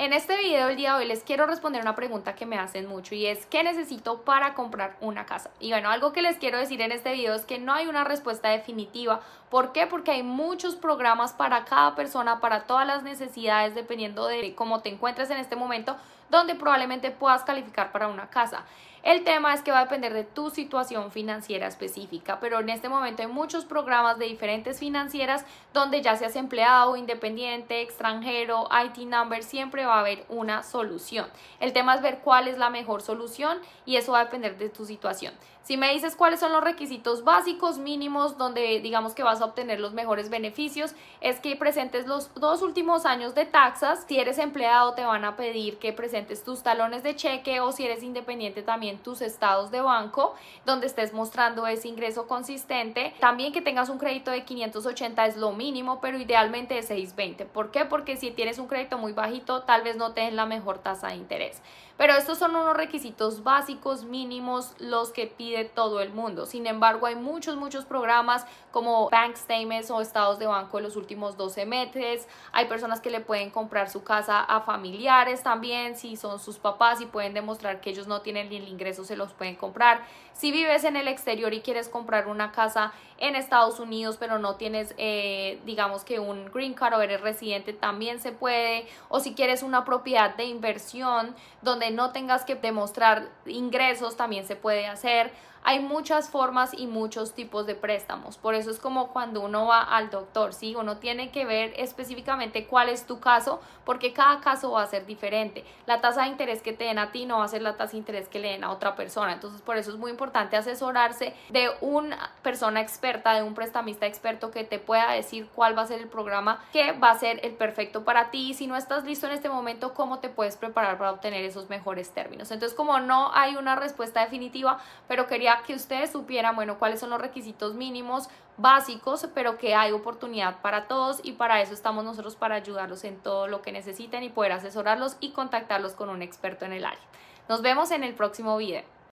En este video el día de hoy les quiero responder una pregunta que me hacen mucho y es ¿qué necesito para comprar una casa? Y bueno, algo que les quiero decir en este video es que no hay una respuesta definitiva. ¿Por qué? Porque hay muchos programas para cada persona, para todas las necesidades, dependiendo de cómo te encuentres en este momento, donde probablemente puedas calificar para una casa. El tema es que va a depender de tu situación financiera específica, pero en este momento hay muchos programas de diferentes financieras donde ya seas empleado, independiente, extranjero, IT number, siempre va va a haber una solución. El tema es ver cuál es la mejor solución y eso va a depender de tu situación. Si me dices cuáles son los requisitos básicos, mínimos, donde digamos que vas a obtener los mejores beneficios, es que presentes los dos últimos años de taxas. Si eres empleado te van a pedir que presentes tus talones de cheque o si eres independiente también tus estados de banco, donde estés mostrando ese ingreso consistente. También que tengas un crédito de 580 es lo mínimo, pero idealmente de 620. ¿Por qué? Porque si tienes un crédito muy bajito, tal tal vez no te la mejor tasa de interés. Pero estos son unos requisitos básicos mínimos los que pide todo el mundo. Sin embargo, hay muchos, muchos programas como bank statements o estados de banco de los últimos 12 meses. Hay personas que le pueden comprar su casa a familiares también, si son sus papás y pueden demostrar que ellos no tienen ni el ingreso, se los pueden comprar. Si vives en el exterior y quieres comprar una casa en Estados Unidos, pero no tienes, eh, digamos que un green card o eres residente, también se puede. O si quieres un una propiedad de inversión donde no tengas que demostrar ingresos, también se puede hacer. Hay muchas formas y muchos tipos de préstamos. Por eso es como cuando uno va al doctor, ¿sí? Uno tiene que ver específicamente cuál es tu caso, porque cada caso va a ser diferente. La tasa de interés que te den a ti no va a ser la tasa de interés que le den a otra persona. Entonces, por eso es muy importante asesorarse de una persona experta, de un prestamista experto que te pueda decir cuál va a ser el programa que va a ser el perfecto para ti. Si no estás listo en este momento, momento cómo te puedes preparar para obtener esos mejores términos. Entonces, como no hay una respuesta definitiva, pero quería que ustedes supieran, bueno, cuáles son los requisitos mínimos básicos, pero que hay oportunidad para todos y para eso estamos nosotros para ayudarlos en todo lo que necesiten y poder asesorarlos y contactarlos con un experto en el área. Nos vemos en el próximo video.